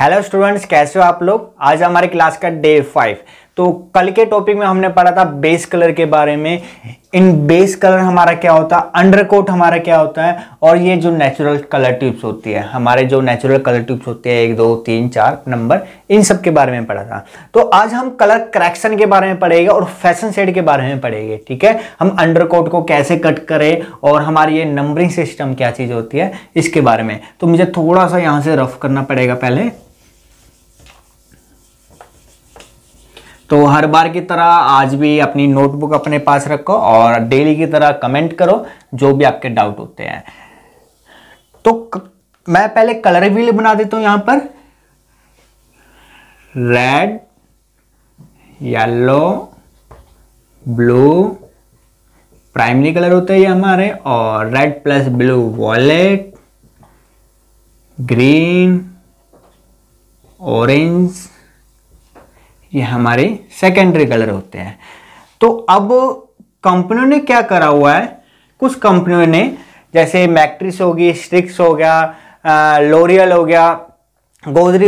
Hello students कैसे हो आप लोग आज हमारे क्लास का डे फाइव तो कल के टॉपिक में हमने पढ़ा था बेस कलर के बारे में इन बेस कलर हमारा क्या होता है अंडर कोट हमारा क्या होता है और ये जो नेचुरल कलर ट्यूब्स होती है हमारे जो नेचुरल कलर ट्यूब्स होते हैं एक दो तीन चार नंबर इन सब के बारे में पढ़ा था तो आज हम कलर करेक्शन के बारे में पढ़ेंगे और फैशन सेट के बारे में पढ़ेंगे ठीक है हम अंडर को कैसे कट करें और हमारी ये नंबरिंग सिस्टम क्या चीज़ होती है इसके बारे में तो मुझे थोड़ा सा यहाँ से रफ करना पड़ेगा पहले तो हर बार की तरह आज भी अपनी नोटबुक अपने पास रखो और डेली की तरह कमेंट करो जो भी आपके डाउट होते हैं तो मैं पहले कलर व्हील बना देता हूं यहां पर red yellow blue primary colour होते हैं ये हमारे और red plus blue violet green orange ये हमारे सेकेंडरी कलर होते हैं तो अब कंपनियों ने क्या करा हुआ है कुछ कंपनियों ने जैसे मैक्ट्रिस होगी स्ट्रिक्स हो गया लोरियल हो गया गोदरी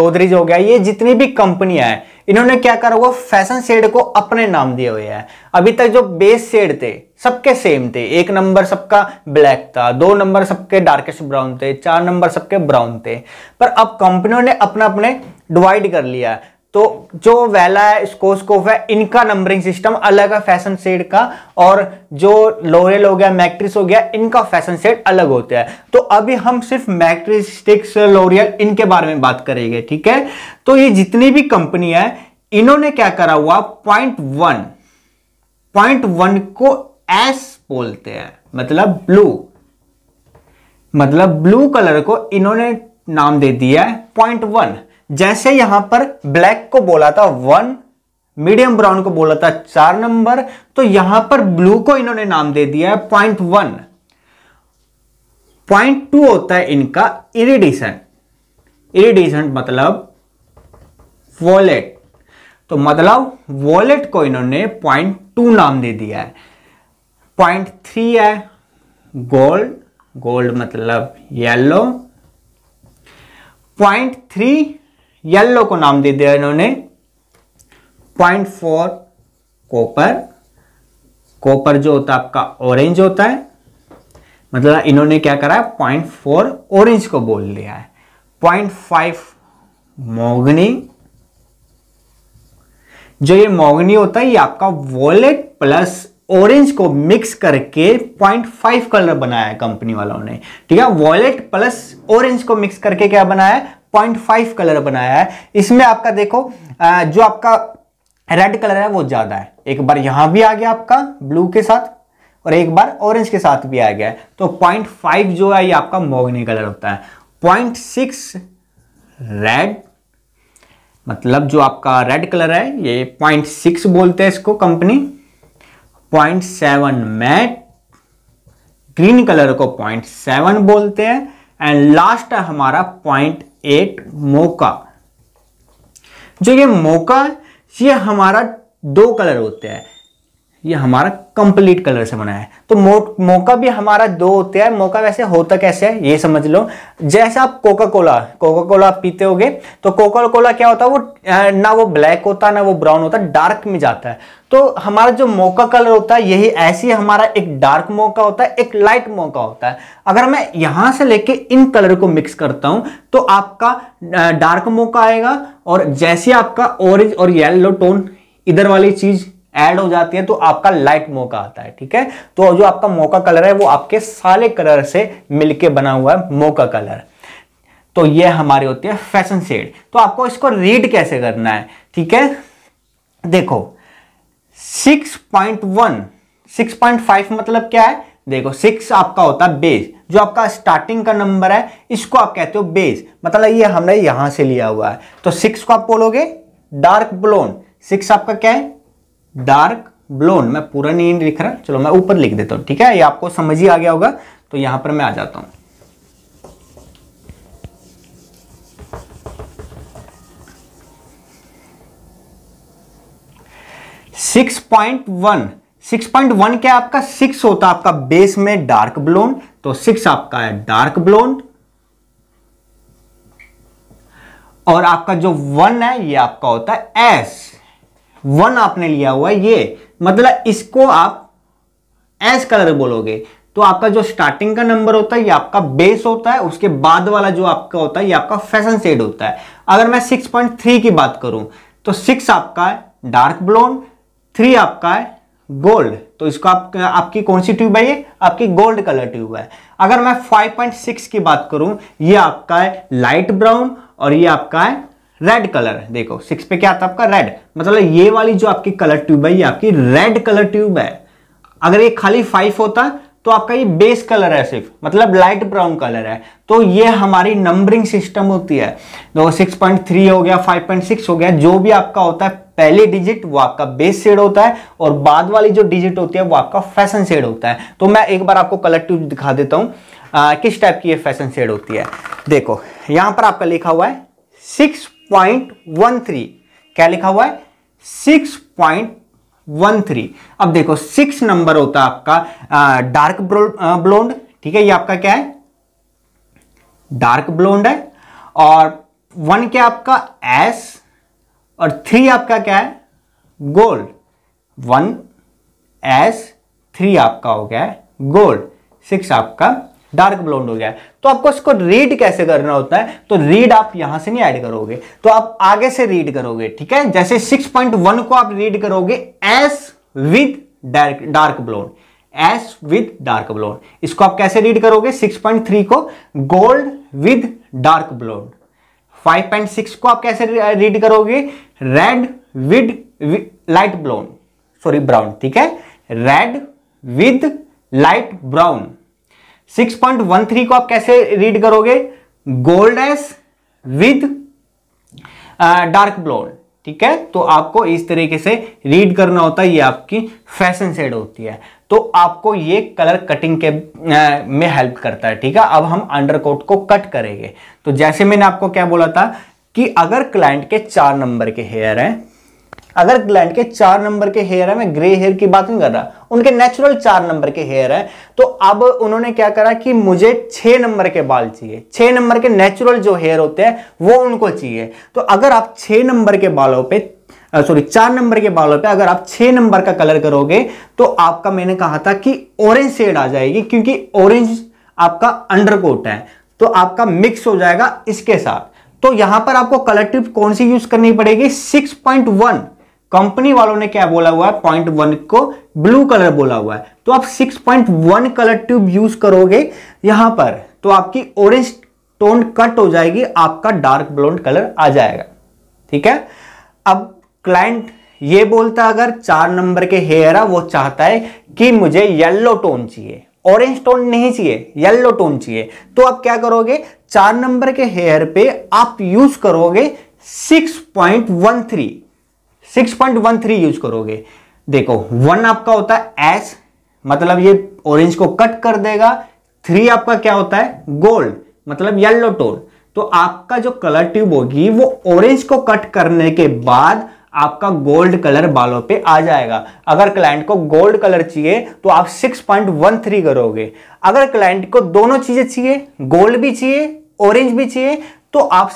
गोदरेज हो गया ये जितनी भी कंपनियां हैं इन्होंने क्या करा हुआ फैशन शेड को अपने नाम दिए हुए हैं अभी तक जो बेस शेड थे सबके सेम थे एक नंबर सबका ब्लैक था दो नंबर सबके डार्केस्ट ब्राउन थे चार नंबर सबके ब्राउन थे पर अब कंपनियों ने अपना अपने डिवाइड कर लिया है तो जो वेला है स्कोस्कोफ है इनका नंबरिंग सिस्टम अलग है फैशन सेड का और जो लोरेल हो गया मैक्ट्रिस हो गया इनका फैशन सेड अलग होता है तो अभी हम सिर्फ मैक्ट्रिस स्टिक्स लोरियल इनके बारे में बात करेंगे ठीक है तो ये जितनी भी कंपनी है इन्होंने क्या करा हुआ पॉइंट वन पॉइंट वन को एस बोलते हैं मतलब ब्लू मतलब ब्लू कलर को इन्होंने नाम दे दिया है पॉइंट वन जैसे यहां पर ब्लैक को बोला था वन मीडियम ब्राउन को बोला था चार नंबर तो यहां पर ब्लू को इन्होंने नाम दे दिया है पॉइंट वन पॉइंट टू होता है इनका इरिडिशन इरिडिशन मतलब वॉलेट तो मतलब वॉलेट को इन्होंने पॉइंट टू नाम दे दिया है पॉइंट थ्री है गोल्ड गोल्ड मतलब येलो पॉइंट थ्री येल्लो को नाम दे दिया इन्होंने पॉइंट फोर कॉपर कॉपर जो होता है आपका ऑरेंज होता है मतलब इन्होंने क्या करा है पॉइंट फोर ऑरेंज को बोल लिया है पॉइंट फाइव मोगनी जो ये मोगनी होता है ये आपका वॉलेट प्लस ऑरेंज को मिक्स करके 0.5 कलर बनाया है कंपनी वालों ने ठीक है वॉलेट प्लस ऑरेंज को मिक्स करके क्या बनाया पॉइंट फाइव कलर बनाया है इसमें आपका देखो जो आपका रेड कलर है वो ज़्यादा है एक बार यहां भी आ गया आपका ब्लू के साथ और एक बार ऑरेंज के साथ भी आ गया तो पॉइंट फाइव जो है ये आपका मोगनी कलर होता है पॉइंट सिक्स रेड मतलब जो आपका रेड कलर है ये पॉइंट सिक्स बोलते हैं इसको company point seven matte green colour को पॉइंट सेवन बोलते हैं एंड लास्ट है हमारा पॉइंट एट मोका जो ये मोका ये हमारा दो कलर होते हैं ये हमारा कंप्लीट कलर से बना है तो मो, मोका भी हमारा दो होते हैं मोका वैसे होता कैसे है ये समझ लो जैसे आप कोका कोला कोका कोला आप पीते होगे तो कोका कोला क्या होता है वो ना वो ब्लैक होता ना वो ब्राउन होता डार्क में जाता है तो हमारा जो मौका कलर होता है यही ऐसी हमारा एक डार्क मौका होता है एक लाइट मौका होता है अगर मैं यहां से लेके इन कलर को मिक्स करता हूं तो आपका डार्क मौका आएगा और जैसे आपका ऑरेंज और येलो टोन इधर वाली चीज़ ऐड हो जाती है तो आपका लाइट मौका आता है ठीक है तो जो आपका मौका कलर है वो आपके सारे कलर से मिलके बना हुआ है मौका कलर तो ये हमारी होती है फैशन शेड तो आपको इसको रीड कैसे करना है ठीक है देखो 6.1 6.5 मतलब क्या है देखो सिक्स आपका होता है बेस जो आपका स्टार्टिंग का नंबर है इसको आप कहते हो बेस मतलब ये हमने यहां से लिया हुआ है तो सिक्स को आप बोलोगे डार्क ब्लोन सिक्स आपका क्या है डार्क ब्लोन मैं पूरा नहीं लिख रहा चलो मैं ऊपर लिख देता हूं ठीक है ये आपको समझ ही आ गया होगा तो यहां पर मैं आ जाता हूं six point one six point one क्या आपका सिक्स होता है आपका बेस में डार्क ब्लोन तो सिक्स आपका है डार्क ब्लोन और आपका जो वन है ये आपका होता है एस वन आपने लिया हुआ है ये मतलब इसको आप एस कलर बोलोगे तो आपका जो स्टार्टिंग का नंबर होता है ये आपका बेस होता है उसके बाद वाला जो आपका होता है ये आपका फैशन सेड होता है अगर मैं 6.3 की बात करूं तो 6 आपका डार्क ब्लोन थ्री आपका है गोल्ड तो इसको आप आपकी कौन सी ट्यूब है ये आपकी गोल्ड कलर ट्यूब है अगर मैं 5.6 की बात करूं ये आपका है लाइट ब्राउन और ये आपका है रेड कलर देखो सिक्स पे क्या आता है आपका रेड मतलब ये वाली जो आपकी कलर ट्यूब है ये आपकी रेड कलर ट्यूब है अगर ये खाली फाइव होता तो आपका ये बेस कलर है सिर्फ मतलब लाइट ब्राउन कलर है तो ये हमारी नंबरिंग सिस्टम होती है तो 6.3 हो गया 5.6 हो गया जो भी आपका होता है पहली डिजिट वो आपका बेस शेड होता है और बाद वाली जो डिजिट होती है वो आपका फैशन शेड होता है तो मैं एक बार आपको कलर ट्यूब दिखा देता हूँ किस टाइप की ये फैशन शेड होती है देखो यहाँ पर आपका लिखा हुआ है सिक्स क्या लिखा हुआ है पॉइंट वन थ्री अब देखो सिक्स नंबर होता है आपका डार्क ब्लोंड ठीक है ये आपका क्या है डार्क ब्लोंड है और वन क्या आपका एस और थ्री आपका क्या है गोल्ड वन एस थ्री आपका हो गया है गोल्ड सिक्स आपका डार्क ब्लॉन्ड हो गया तो आपको इसको रीड कैसे करना होता है तो रीड आप यहां से नहीं ऐड करोगे तो आप आगे से रीड करोगे ठीक है जैसे 6.1 को आप रीड करोगे ash with dark dark blonde ash with dark blonde इसको आप कैसे रीड करोगे 6.3 को गोल्ड विद डार्क ब्लॉन्ड 5.6 को आप कैसे रीड करोगे red with light blonde sorry brown ठीक है रेड विद लाइट ब्राउन 6.13 को आप कैसे रीड करोगे gold ash with dark blonde ठीक है तो आपको इस तरीके से रीड करना होता है ये आपकी फैशन सेड होती है तो आपको ये कलर कटिंग के आ, में हेल्प करता है ठीक है अब हम अंडरकोट को कट करेंगे तो जैसे मैंने आपको क्या बोला था कि अगर क्लाइंट के चार नंबर के हेयर हैं अगर क्लाइंट के चार नंबर के हेयर है मैं ग्रे हेयर की बात नहीं कर रहा उनके नेचुरल चार नंबर के हेयर है तो अब उन्होंने क्या करा कि मुझे छह नंबर के बाल चाहिए छह नंबर के नेचुरल जो हेयर होते हैं वो उनको चाहिए तो अगर आप छह नंबर के बालों पर सॉरी चार नंबर के बालों पे अगर आप छह नंबर का कलर करोगे तो आपका मैंने कहा था कि ऑरेंज शेड आ जाएगी क्योंकि ऑरेंज आपका अंडरकोट है तो आपका मिक्स हो जाएगा इसके साथ तो यहां पर आपको कलर टिप कौन सी यूज करनी पड़ेगी 6.1 कंपनी वालों ने क्या बोला हुआ है पॉइंट वन को ब्लू कलर बोला हुआ है तो आप 6.1 कलर ट्यूब यूज करोगे यहां पर तो आपकी ऑरेंज टोन कट हो जाएगी आपका डार्क ब्लॉन्ड कलर आ जाएगा ठीक है अब क्लाइंट ये बोलता अगर चार नंबर के हेयर है वो चाहता है कि मुझे येल्लो टोन चाहिए ऑरेंज टोन नहीं चाहिए येल्लो टोन चाहिए तो आप क्या करोगे चार नंबर के हेयर पे आप यूज करोगे six point one three 6.13 use करोगे देखो वन आपका होता है एस मतलब ये ऑरेंज को कट कर देगा थ्री आपका क्या होता है गोल्ड मतलब येल्लो टोन तो आपका जो कलर ट्यूब होगी वो ऑरेंज को कट करने के बाद आपका गोल्ड कलर बालों पे आ जाएगा अगर क्लाइंट को गोल्ड कलर चाहिए तो आप 6.13 करोगे अगर क्लाइंट को दोनों चीजें चाहिए गोल्ड भी चाहिए ऑरेंज भी चाहिए तो आप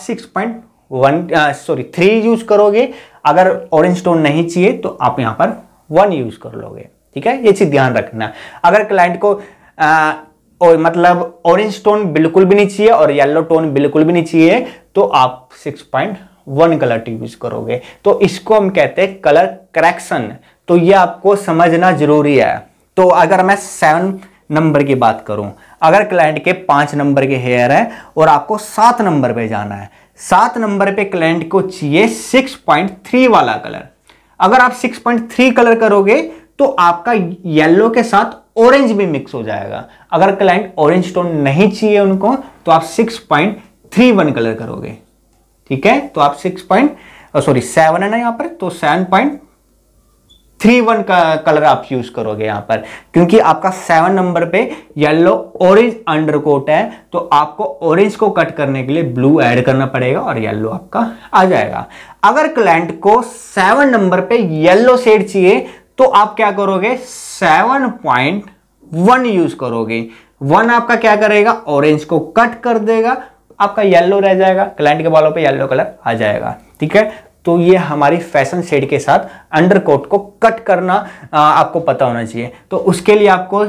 वन सॉरी थ्री यूज करोगे अगर ऑरेंज टोन नहीं चाहिए तो आप यहाँ पर वन यूज कर लोगे ठीक है ये चीज़ ध्यान रखना अगर क्लाइंट को आ, uh, और मतलब ऑरेंज टोन बिल्कुल भी नहीं चाहिए और येलो टोन बिल्कुल भी नहीं चाहिए तो आप six point one colour use करोगे तो इसको हम कहते हैं कलर करेक्शन तो ये आपको समझना जरूरी है तो अगर मैं सेवन नंबर की बात करूं अगर क्लाइंट के पांच नंबर के हेयर है और आपको सात नंबर पे जाना है सात नंबर पे क्लाइंट को चाहिए 6.3 वाला कलर अगर आप 6.3 कलर करोगे तो आपका येलो के साथ ऑरेंज भी मिक्स हो जाएगा अगर क्लाइंट ऑरेंज टोन नहीं चाहिए उनको तो आप 6.31 कलर करोगे ठीक है तो आप 6. पॉइंट सॉरी सेवन है ना यहां पर तो सेवन पॉइंट थ्री वन का कलर आप यूज करोगे यहां पर क्योंकि आपका सेवन नंबर पे येलो ऑरेंज अंडरकोट है तो आपको ऑरेंज को कट करने के लिए ब्लू ऐड करना पड़ेगा और येलो आपका आ जाएगा अगर क्लाइंट को सेवन नंबर पे येलो शेड चाहिए तो आप क्या करोगे सेवन पॉइंट वन यूज करोगे वन आपका क्या करेगा ऑरेंज को कट कर देगा आपका येलो रह जाएगा क्लाइंट के बालों पर येलो कलर आ जाएगा ठीक है तो ये हमारी फैशन शेड के साथ अंडर कोट को कट करना आपको पता होना चाहिए तो उसके लिए आपको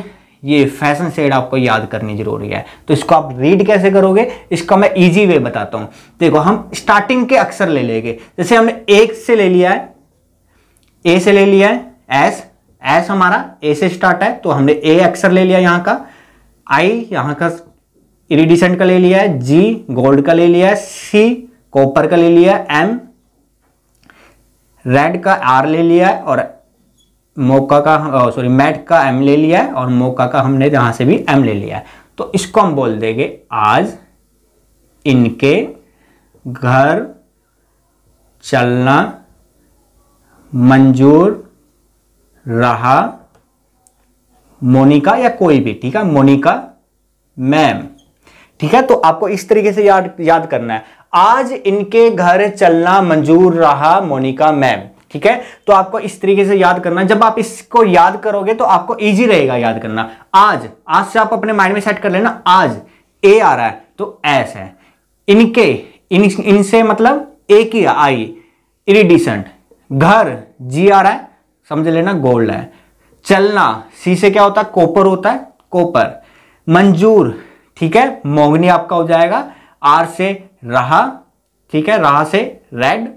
ये फैशन शेड आपको याद करनी जरूरी है तो इसको आप रीड कैसे करोगे इसका मैं इजी वे बताता हूँ देखो हम स्टार्टिंग के अक्षर ले लेंगे जैसे हमने एक से ले लिया है ए से ले लिया है एस एस हमारा ए से स्टार्ट है तो हमने ए अक्षर ले लिया यहाँ का आई यहाँ का इरिडिसेंट का ले लिया है जी गोल्ड का ले लिया है सी कॉपर का ले लिया है एम रेड का आर ले लिया है और मोका का सॉरी मैट का एम ले लिया है और मोका का हमने यहां से भी एम ले लिया है तो इसको हम बोल देंगे आज इनके घर चलना मंजूर रहा मोनिका या कोई भी ठीक है मोनिका मैम ठीक है तो आपको इस तरीके से याद याद करना है आज इनके घर चलना मंजूर रहा मोनिका मैम ठीक है तो आपको इस तरीके से याद करना जब आप इसको याद करोगे तो आपको इजी रहेगा याद करना आज आज से आप अपने माइंड में सेट कर लेना आज ए आ रहा है तो एस है इनके इन इनसे मतलब ए की आई इरिडिसेंट घर जी आ रहा है समझ लेना गोल्ड है चलना सी से क्या होता है कॉपर होता है कोपर मंजूर ठीक है मोगनी आपका हो जाएगा आर से रहा ठीक है रहा से रेड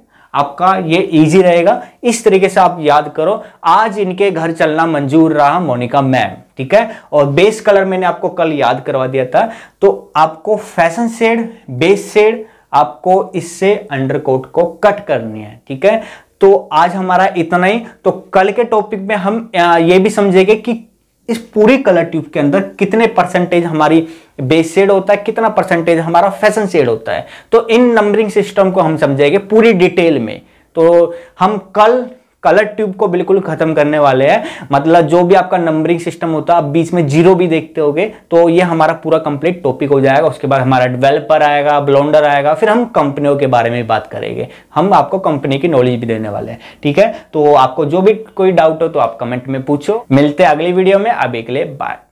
आपका ये इजी रहेगा इस तरीके से आप याद करो आज इनके घर चलना मंजूर रहा मोनिका मैम ठीक है और बेस कलर मैंने आपको कल याद करवा दिया था तो आपको फैशन शेड बेस शेड आपको इससे अंडर कोट को कट करनी है ठीक है तो आज हमारा इतना ही तो कल के टॉपिक में हम ये भी समझेंगे कि इस पूरी कलर ट्यूब के अंदर कितने परसेंटेज हमारी बेस शेड होता है कितना परसेंटेज हमारा फैशन शेड होता है तो इन नंबरिंग सिस्टम को हम समझेंगे पूरी डिटेल में तो हम कल कलर ट्यूब को बिल्कुल खत्म करने वाले हैं मतलब जो भी आपका नंबरिंग सिस्टम होता है आप बीच में जीरो भी देखते होगे तो ये हमारा पूरा कंप्लीट टॉपिक हो जाएगा उसके बाद हमारा डेवलपर आएगा ब्लॉन्डर आएगा फिर हम कंपनियों के बारे में बात करेंगे हम आपको कंपनी की नॉलेज भी देने वाले हैं ठीक है तो आपको जो भी कोई डाउट हो तो आप कमेंट में पूछो मिलते हैं अगली वीडियो में अभी के लिए बाय